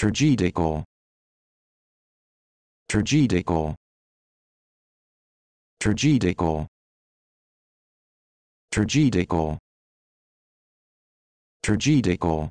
Tragedical. Tragedical. Tragedical. Tragedical. Tragedical.